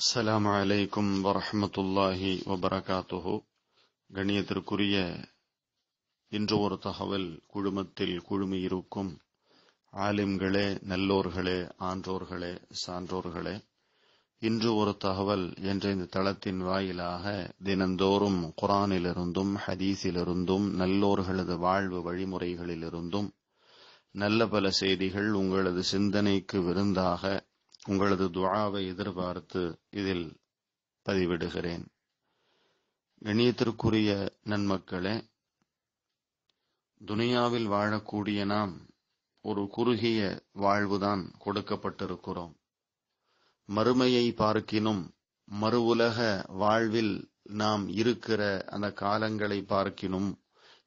அஸ்லாம் அலைக்கும் வரமத்துல்லாஹி வபரகாத்துஹு கணியத்திற்குரிய இன்று ஒரு தகவல் குழுமத்தில் குழுமியிருக்கும் ஆலிம்களே நல்லோர்களே ஆன்றோர்களே சான்றோர்களே இன்று ஒரு தகவல் என்ற இந்த தளத்தின் வாயிலாக தினந்தோறும் குரானிலிருந்தும் ஹதீஸிலிருந்தும் நல்லோர்களது வாழ்வு வழிமுறைகளிலிருந்தும் நல்ல பல செய்திகள் உங்களது சிந்தனைக்கு விருந்தாக உங்களது துவாவை எதிர்பார்த்து இதில் பதிவிடுகிறேன் கணியத்திற்குரிய நன்மக்களே துனியாவில் வாழக்கூடிய நாம் ஒரு குறுகிய வாழ்வுதான் கொடுக்கப்பட்டிருக்கிறோம் மறுமையை பார்க்கினும் மறு உலக வாழ்வில் நாம் இருக்கிற அந்த காலங்களை பார்க்கினும்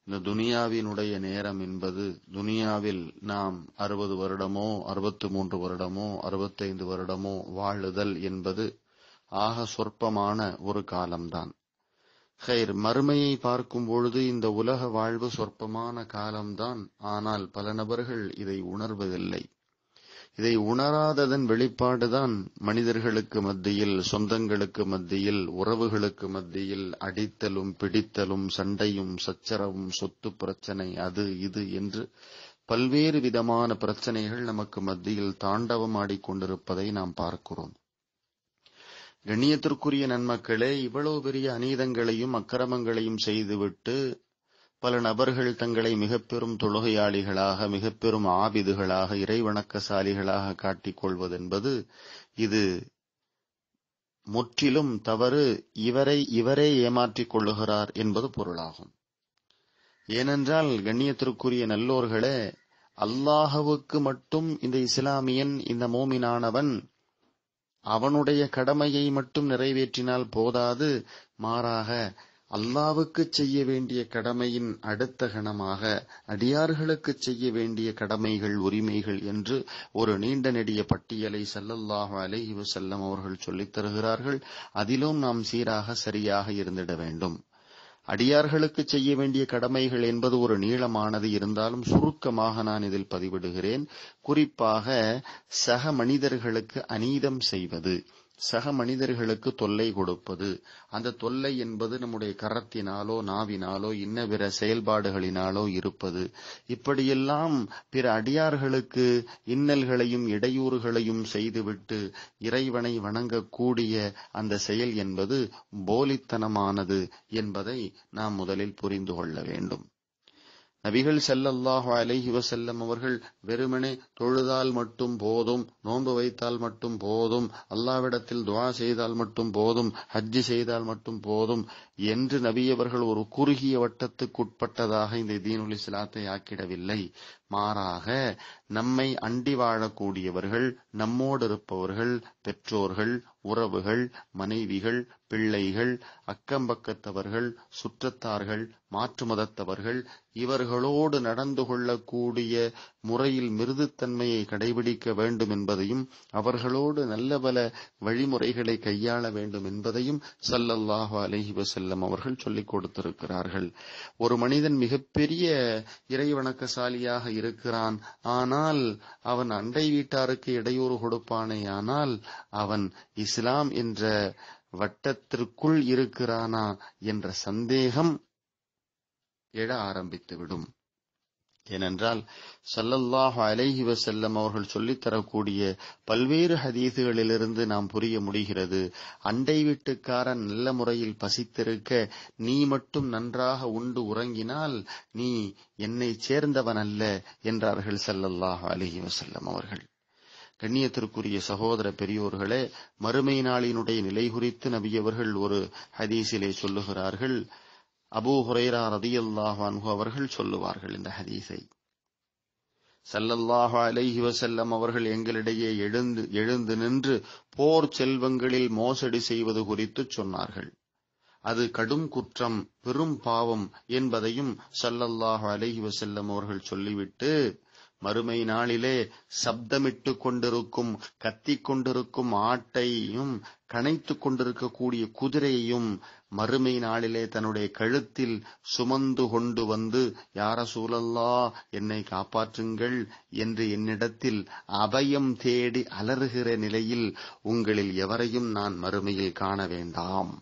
இந்த துனியாவினுடைய நேரம் என்பது துனியாவில் நாம் அறுபது வருடமோ அறுபத்து மூன்று வருடமோ அறுபத்தைந்து வருடமோ வாழுதல் என்பது ஆக சொற்பமான ஒரு காலம்தான் ஹைர் மறுமையை பார்க்கும் பொழுது இந்த உலக வாழ்வு சொற்பமான காலம்தான் ஆனால் பல நபர்கள் இதை உணர்வதில்லை இதை உணராததன் வெளிப்பாடுதான் மனிதர்களுக்கு மத்தியில் சொந்தங்களுக்கு மத்தியில் உறவுகளுக்கு மத்தியில் அடித்தலும் பிடித்தலும் சண்டையும் சச்சரவும் சொத்து பிரச்சனை அது இது என்று பல்வேறு விதமான பிரச்சனைகள் நமக்கு மத்தியில் தாண்டவம் ஆடிக்கொண்டிருப்பதை நாம் பார்க்கிறோம் கண்ணியத்திற்குரிய நன்மக்களே இவ்வளவு பெரிய அநீதங்களையும் அக்கிரமங்களையும் செய்துவிட்டு பல நபர்கள் தங்களை மிகப்பெரும் தொழுகையாளிகளாக மிகப்பெரும் ஆபிதுகளாக இறைவணக்கசாலிகளாக என்பது இது முற்றிலும் தவறு இவரை இவரே ஏமாற்றிக் கொள்ளுகிறார் என்பது பொருளாகும் ஏனென்றால் கண்ணியத்திற்குரிய நல்லோர்களே அல்லாஹவுக்கு மட்டும் இந்த இஸ்லாமியன் இந்த மோமினானவன் அவனுடைய கடமையை மட்டும் நிறைவேற்றினால் போதாது மாறாக அல்லாவுக்கு செய்ய வேண்டிய கடமையின் அடுத்த கணமாக அடியார்களுக்கு செய்ய வேண்டிய கடமைகள் உரிமைகள் என்று ஒரு நீண்ட நெடிய பட்டியலை சல்லல்லாஹு அலஹி வசல்லம் அவர்கள் சொல்லித் தருகிறார்கள் அதிலும் நாம் சீராக சரியாக இருந்திட வேண்டும் அடியார்களுக்கு செய்ய வேண்டிய கடமைகள் என்பது ஒரு நீளமானது இருந்தாலும் சுருக்கமாக நான் இதில் பதிவிடுகிறேன் குறிப்பாக சக மனிதர்களுக்கு அநீதம் செய்வது சக மனிதர்களுக்கு தொல்லை கொடுப்பது அந்த தொல்லை என்பது நம்முடைய கரத்தினாலோ நாவினாலோ இன்ன பிற செயல்பாடுகளினாலோ இருப்பது இப்படியெல்லாம் பிற அடியார்களுக்கு இன்னல்களையும் இடையூறுகளையும் செய்துவிட்டு இறைவனை வணங்கக்கூடிய அந்த செயல் என்பது போலித்தனமானது என்பதை நாம் முதலில் புரிந்து கொள்ள வேண்டும் நபிகள் செல்லல்லாஹோ அலைஹி வசல்லம் அவர்கள் வெறுமனே தொழுதால் மட்டும் போதும் நோன்பு வைத்தால் மட்டும் போதும் அல்லாவிடத்தில் துவா செய்தால் மட்டும் போதும் ஹஜ்ஜி செய்தால் மட்டும் போதும் என்று நபியவர்கள் ஒரு குறுகிய வட்டத்துக்குட்பட்டதாக இந்த தீனுலி சிலாத்தை ஆக்கிடவில்லை மாறாக நம்மை அண்டி வாழக்கூடியவர்கள் நம்மோடு இருப்பவர்கள் பெற்றோர்கள் உறவுகள் மனைவிகள் பிள்ளைகள் அக்கம்பக்கத்தவர்கள் சுற்றத்தார்கள் மாற்று மதத்தவர்கள் இவர்களோடு நடந்து கொள்ளக்கூடிய முறையில் மிருதுத்தன்மையை கடைபிடிக்க வேண்டும் என்பதையும் அவர்களோடு நல்ல பல வழிமுறைகளை கையாள வேண்டும் என்பதையும் சல்லல்லாஹு அலஹி வசல்லம் அவர்கள் சொல்லிக் கொடுத்திருக்கிறார்கள் ஒரு மனிதன் மிகப்பெரிய இறைவணக்கசாலியாக இருக்கிறான் ஆனால் அவன் அண்டை வீட்டாருக்கு இடையூறு கொடுப்பானே ஆனால் அவன் இஸ்லாம் என்ற வட்டத்திற்குள் இருக்கிறானா என்ற சந்தேகம் எழ ஆரம்பித்துவிடும் ஏனென்றால் சல்லல்லாஹு அலைஹி வசல்லம் அவர்கள் சொல்லித்தரக்கூடிய பல்வேறு ஹதீசுகளிலிருந்து நாம் புரிய முடிகிறது அண்டை வீட்டுக்காரன் நல்ல முறையில் பசித்திருக்க நீ மட்டும் நன்றாக உண்டு உறங்கினால் நீ என்னை சேர்ந்தவன் அல்ல என்றார்கள் சல்லல்லாஹு அலஹி வசல்லம் அவர்கள் கண்ணியத்திற்குரிய சகோதர பெரியோர்களே மறுமை நாளினுடைய நிலை குறித்து நபியவர்கள் ஒரு ஹதீஸிலே சொல்லுகிறார்கள் அபூ ஹுரைரா ரதியல்லாஹ் அன்ஹு அவர்கள் சொல்லுவார்கள் இந்த ஹதீஸை சல்லல்லாஹா அலைஹி வசல்லம் அவர்கள் எங்களிடையே எழுந்து எழுந்து நின்று போர் செல்வங்களில் மோசடி செய்வது குறித்து சொன்னார்கள் அது கடும் குற்றம் பெரும் பாவம் என்பதையும் சல்லல்லாஹா அலைஹி வசல்லம் அவர்கள் சொல்லிவிட்டு மறுமை நாளிலே சப்தமிட்டு கொண்டிருக்கும் கத்திக் கொண்டிருக்கும் ஆட்டையும் கனைத்து கொண்டிருக்கக்கூடிய குதிரையையும் மறுமை நாளிலே தன்னுடைய கழுத்தில் சுமந்து கொண்டு வந்து யார சூழல்லா என்னை காப்பாற்றுங்கள் என்று என்னிடத்தில் அபயம் தேடி அலறுகிற நிலையில் உங்களில் எவரையும் நான் மறுமையில் காண வேண்டாம்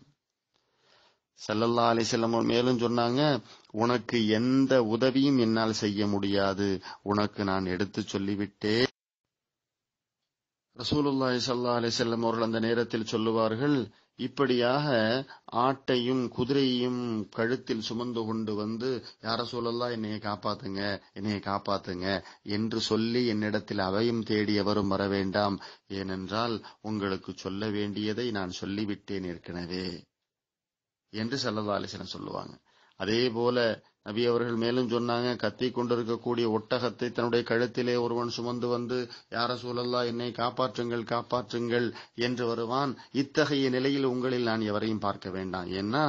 செல்லல்லா அலிசல்லம் மேலும் சொன்னாங்க உனக்கு எந்த உதவியும் என்னால் செய்ய முடியாது உனக்கு நான் எடுத்து சொல்லிவிட்டேன் ரசூலுல்லா சல்லா செல்லம் அவர்கள் அந்த நேரத்தில் சொல்லுவார்கள் இப்படியாக ஆட்டையும் குதிரையையும் கழுத்தில் சுமந்து கொண்டு வந்து யார சூழல்லா என்னைய காப்பாத்துங்க என்னைய காப்பாத்துங்க என்று சொல்லி என்னிடத்தில் அவையும் தேடி எவரும் வர வேண்டாம் ஏனென்றால் உங்களுக்கு சொல்ல வேண்டியதை நான் சொல்லிவிட்டேன் ஏற்கனவே என்று சல்லல்லா சொல்லுவாங்க அதே போல நபி அவர்கள் மேலும் சொன்னாங்க கத்தி கொண்டிருக்கக்கூடிய ஒட்டகத்தை தன்னுடைய கழுத்திலே ஒருவன் சுமந்து வந்து யார சூழல்லா என்னை காப்பாற்றுங்கள் காப்பாற்றுங்கள் என்று வருவான் இத்தகைய நிலையில் உங்களில் நான் எவரையும் பார்க்க வேண்டாம் ஏன்னா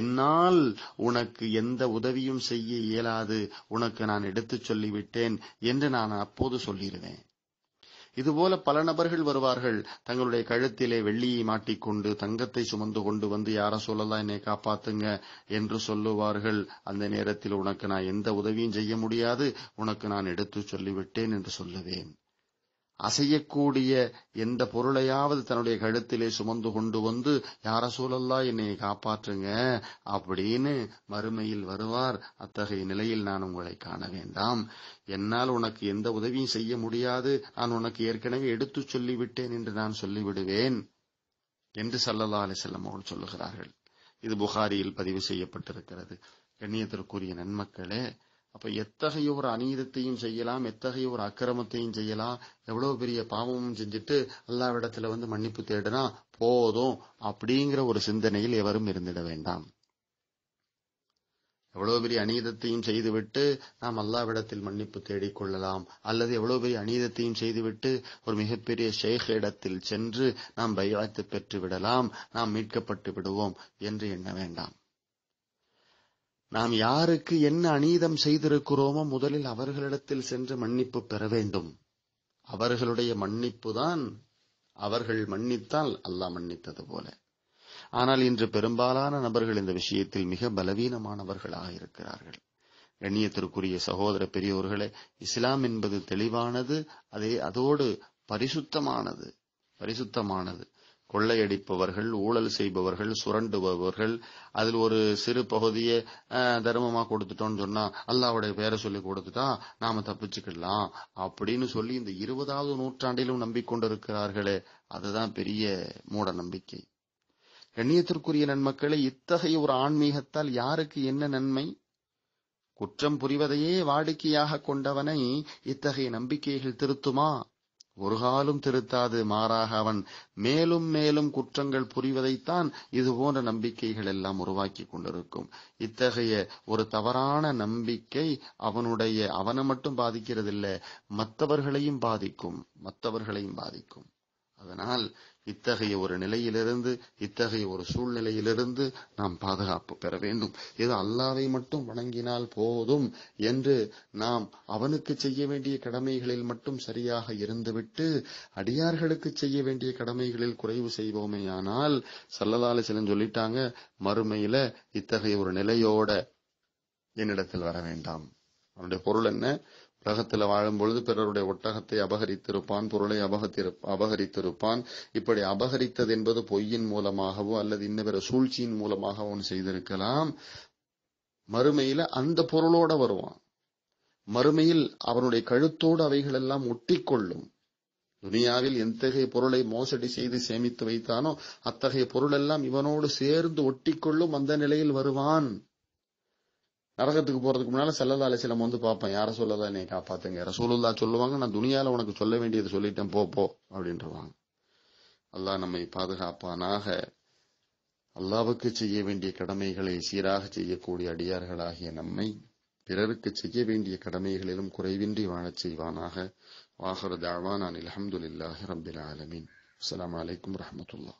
என்னால் உனக்கு எந்த உதவியும் செய்ய இயலாது உனக்கு நான் எடுத்துச் சொல்லிவிட்டேன் என்று நான் அப்போது சொல்லிடுவேன் இதுபோல பல நபர்கள் வருவார்கள் தங்களுடைய கழுத்திலே வெள்ளியை மாட்டிக்கொண்டு தங்கத்தை சுமந்து கொண்டு வந்து யார சொல்லலாம் என்னை காப்பாத்துங்க என்று சொல்லுவார்கள் அந்த நேரத்தில் உனக்கு நான் எந்த உதவியும் செய்ய முடியாது உனக்கு நான் எடுத்து சொல்லிவிட்டேன் என்று சொல்லுவேன் அசையக்கூடிய எந்த பொருளையாவது தன்னுடைய கழுத்திலே சுமந்து கொண்டு வந்து யார சூழல்லா என்னை காப்பாற்றுங்க அப்படின்னு மறுமையில் வருவார் அத்தகைய நிலையில் நான் உங்களை காண வேண்டாம் என்னால் உனக்கு எந்த உதவியும் செய்ய முடியாது நான் உனக்கு ஏற்கனவே எடுத்து சொல்லிவிட்டேன் என்று நான் சொல்லிவிடுவேன் என்று சல்லல்லா செல்லம் அவர்கள் சொல்லுகிறார்கள் இது புகாரியில் பதிவு செய்யப்பட்டிருக்கிறது கண்ணியத்திற்குரிய நன்மக்களே அப்போ எத்தகைய ஒரு அநீதத்தையும் செய்யலாம் எத்தகைய ஒரு அக்கிரமத்தையும் செய்யலாம் எவ்வளவு பெரிய பாவமும் செஞ்சுட்டு இடத்துல வந்து மன்னிப்பு தேடுனா போதும் அப்படிங்கிற ஒரு சிந்தனையில் எவரும் இருந்திட வேண்டாம் எவ்வளவு பெரிய அநீதத்தையும் செய்துவிட்டு நாம் அல்லாவிடத்தில் மன்னிப்பு தேடிக் கொள்ளலாம் அல்லது எவ்வளவு பெரிய அநீதத்தையும் செய்துவிட்டு ஒரு மிகப்பெரிய ஷேக இடத்தில் சென்று நாம் பயத்து பெற்று விடலாம் நாம் மீட்கப்பட்டு விடுவோம் என்று எண்ண வேண்டாம் நாம் யாருக்கு என்ன அநீதம் செய்திருக்கிறோமோ முதலில் அவர்களிடத்தில் சென்று மன்னிப்பு பெற வேண்டும் அவர்களுடைய மன்னிப்பு தான் அவர்கள் மன்னித்தால் அல்லாஹ் மன்னித்தது போல ஆனால் இன்று பெரும்பாலான நபர்கள் இந்த விஷயத்தில் மிக பலவீனமானவர்களாக இருக்கிறார்கள் கண்ணியத்திற்குரிய சகோதர பெரியோர்களே இஸ்லாம் என்பது தெளிவானது அதே அதோடு பரிசுத்தமானது பரிசுத்தமானது கொள்ளையடிப்பவர்கள் ஊழல் செய்பவர்கள் சுரண்டுபவர்கள் அதில் ஒரு சிறு பகுதியை தர்மமா கொடுத்துட்டோம்னு சொன்னா அல்லாவுடைய பேரை சொல்லி கொடுத்துட்டா நாம தப்பிச்சுக்கலாம் அப்படின்னு சொல்லி இந்த இருபதாவது நூற்றாண்டிலும் நம்பிக்கொண்டிருக்கிறார்களே அதுதான் பெரிய மூட நம்பிக்கை கண்ணியத்திற்குரிய நன்மக்களை இத்தகைய ஒரு ஆன்மீகத்தால் யாருக்கு என்ன நன்மை குற்றம் புரிவதையே வாடிக்கையாக கொண்டவனை இத்தகைய நம்பிக்கைகள் திருத்துமா ஒரு காலும் திருத்தாது மாறாக அவன் மேலும் மேலும் குற்றங்கள் புரிவதைத்தான் இதுபோன்ற நம்பிக்கைகள் எல்லாம் உருவாக்கி கொண்டிருக்கும் இத்தகைய ஒரு தவறான நம்பிக்கை அவனுடைய அவனை மட்டும் பாதிக்கிறது இல்ல மற்றவர்களையும் பாதிக்கும் மற்றவர்களையும் பாதிக்கும் அதனால் இத்தகைய ஒரு நிலையிலிருந்து இத்தகைய ஒரு சூழ்நிலையிலிருந்து நாம் பாதுகாப்பு பெற வேண்டும் இது அல்லாவை மட்டும் வணங்கினால் போதும் என்று நாம் அவனுக்கு செய்ய வேண்டிய கடமைகளில் மட்டும் சரியாக இருந்துவிட்டு அடியார்களுக்கு செய்ய வேண்டிய கடமைகளில் குறைவு செய்வோமேயானால் சல்லதால சிலன் சொல்லிட்டாங்க மறுமையில இத்தகைய ஒரு நிலையோட என்னிடத்தில் வர வேண்டாம் அவனுடைய பொருள் என்ன உலகத்தில் வாழும்பொழுது பிறருடைய ஒட்டகத்தை அபகரித்திருப்பான் பொருளை அபகத்திரு அபகரித்திருப்பான் இப்படி அபகரித்தது என்பது பொய்யின் மூலமாகவோ அல்லது இன்னும் பிற சூழ்ச்சியின் மூலமாக அவன் செய்திருக்கலாம் மறுமையில அந்த பொருளோட வருவான் மறுமையில் அவனுடைய கழுத்தோடு அவைகள் எல்லாம் ஒட்டிக்கொள்ளும் துனியாவில் எத்தகைய பொருளை மோசடி செய்து சேமித்து வைத்தானோ அத்தகைய பொருளெல்லாம் இவனோடு சேர்ந்து ஒட்டிக்கொள்ளும் அந்த நிலையில் வருவான் நரகத்துக்கு போறதுக்கு முன்னால செல்லதா சிலம் வந்து பார்ப்பேன் யார சொல்லதா என்னை காப்பாத்துங்க ரசூலுல்லா சொல்லுவாங்க நான் துணியால உனக்கு சொல்ல வேண்டியது சொல்லிட்டேன் போ போ அப்படின்றவாங்க அல்லாஹ் நம்மை பாதுகாப்பானாக அல்லாவுக்கு செய்ய வேண்டிய கடமைகளை சீராக செய்யக்கூடிய அடியார்களாகிய நம்மை பிறருக்கு செய்ய வேண்டிய கடமைகளிலும் குறைவின்றி வாழச் செய்வானாக வாகர தாவான் அனில் அஹமதுல்லாஹி ரபில் ஆலமீன் அஸ்லாம் வலைக்கம் வரமத்துல்லா